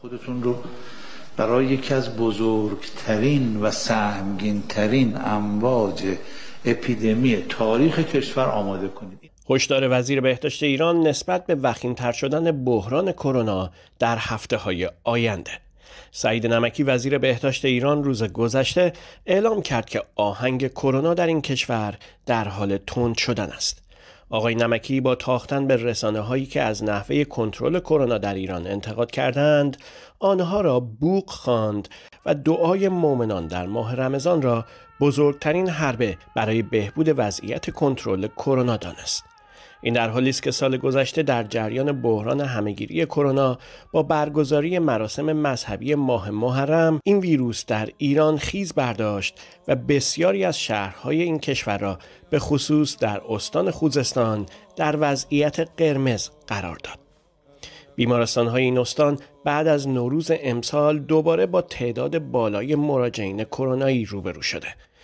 خودتون رو برای یکی از بزرگترین و سهمگینترین امواج اپیدمی تاریخ کشور آماده کنید هشدار وزیر بهداشت ایران نسبت به وخیمتر شدن بحران کرونا در هفته های آینده سعید نمکی وزیر بهداشت ایران روز گذشته اعلام کرد که آهنگ کرونا در این کشور در حال تند شدن است آقای نمکی با تاختن به رسانه هایی که از نحوه کنترل کرونا در ایران انتقاد کردند آنها را بوق خواند و دعای مؤمنان در ماه رمضان را بزرگترین حربه برای بهبود وضعیت کنترل کرونا دانست این در حالی است که سال گذشته در جریان بحران همهگیری کرونا با برگزاری مراسم مذهبی ماه محرم این ویروس در ایران خیز برداشت و بسیاری از شهرهای این کشور را به خصوص در استان خوزستان در وضعیت قرمز قرار داد. بیمارستان های این استان بعد از نوروز امسال دوباره با تعداد بالای مراجعین کرونایی روبرو شده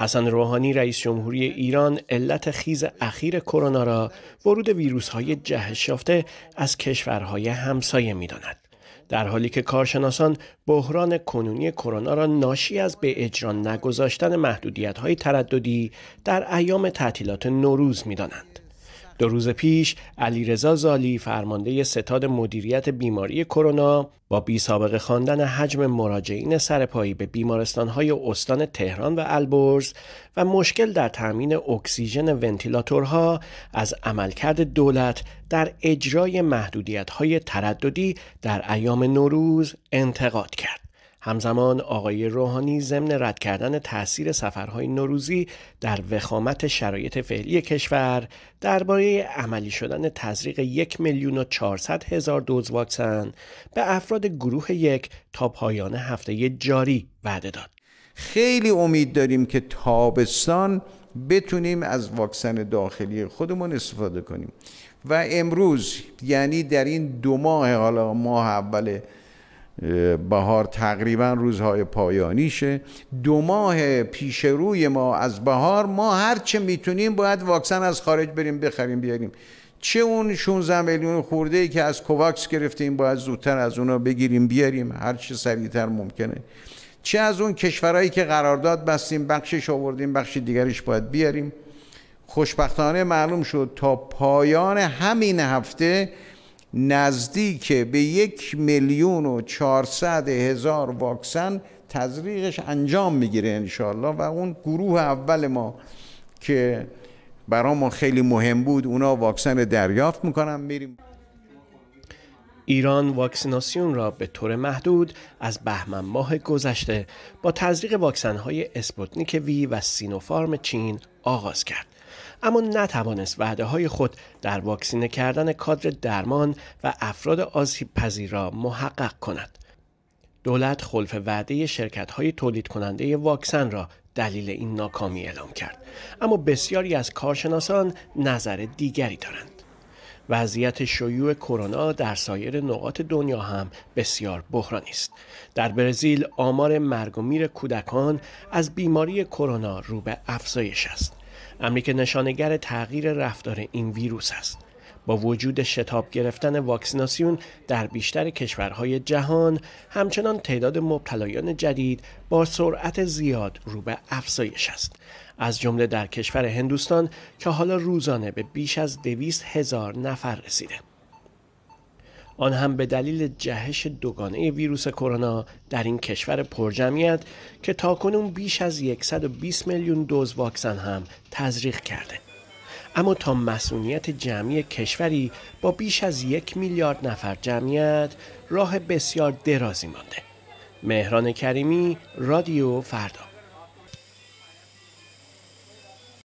حسن روحانی رئیس جمهوری ایران علت خیز اخیر کرونا را ورود ویروس های جهش یافته از کشورهای همسایه می داند. در حالی که کارشناسان بحران کنونی کرونا را ناشی از به اجرا نگذاشتن محدودیت های ترددی در ایام تعطیلات نوروز می دانند. دو روز پیش علیرضا زالی فرمانده ستاد مدیریت بیماری کرونا با بی سابقه خواندن حجم مراجعین سرپایی به بیمارستانهای استان تهران و البرز و مشکل در تامین اکسیژن ونتیلاتورها از عملکرد دولت در اجرای محدودیت‌های ترددی در ایام نوروز انتقاد کرد. همزمان آقای روحانی ضمن رد کردن تاثیر سفرهای نوروزی در وخامت شرایط فعلی کشور درباره عملی شدن تزریق یک میلیون و چهارصد هزار دوز واکسن به افراد گروه یک تا پایان هفته جاری وعده داد خیلی امید داریم که تابستان بتونیم از واکسن داخلی خودمون استفاده کنیم و امروز یعنی در این دو ماه حالا ماه اول بهار تقریبا روزهای پایانیشه دو ماه پیش روی ما از بهار ما هر چه میتونیم باید واکسن از خارج بریم بخریم بیاریم چه اون 16 میلیون خورده ای که از کوواکس گرفتیم باید زودتر از اونا بگیریم بیاریم هر چه سریعتر ممکنه چه از اون کشورهایی که قرارداد بستیم بخشش آوردیم بخش دیگرش باید بیاریم خوشبختانه معلوم شد تا پایان همین هفته نزدیک به یک میلیون و چهارصد هزار واکسن تزریقش انجام میگیره انشالله و اون گروه اول ما که برای ما خیلی مهم بود اونا واکسن دریافت میکنن میریم ایران واکسیناسیون را به طور محدود از بهمن ماه گذشته با تزریق واکسن های اسپوتنیک وی و سینوفارم چین آغاز کرد اما نتوانست وعده های خود در واکسینه کردن کادر درمان و افراد آسیب پذیر را محقق کند. دولت خلف وعده شرکت های تولید کننده واکسن را دلیل این ناکامی اعلام کرد اما بسیاری از کارشناسان نظر دیگری دارند وضعیت شیوع کرونا در سایر نقاط دنیا هم بسیار بحرانی است در برزیل آمار مرگ و میر کودکان از بیماری کرونا رو به افزایش است امری نشانگر تغییر رفتار این ویروس است با وجود شتاب گرفتن واکسیناسیون در بیشتر کشورهای جهان همچنان تعداد مبتلایان جدید با سرعت زیاد رو به افزایش است از جمله در کشور هندوستان که حالا روزانه به بیش از دویست هزار نفر رسیده آن هم به دلیل جهش دوگانه ویروس کرونا در این کشور پرجمعیت که تاکنون بیش از 120 میلیون دوز واکسن هم تزریق کرده اما تا مسئولیت جمعی کشوری با بیش از یک میلیارد نفر جمعیت راه بسیار درازی مانده مهران کریمی رادیو فردا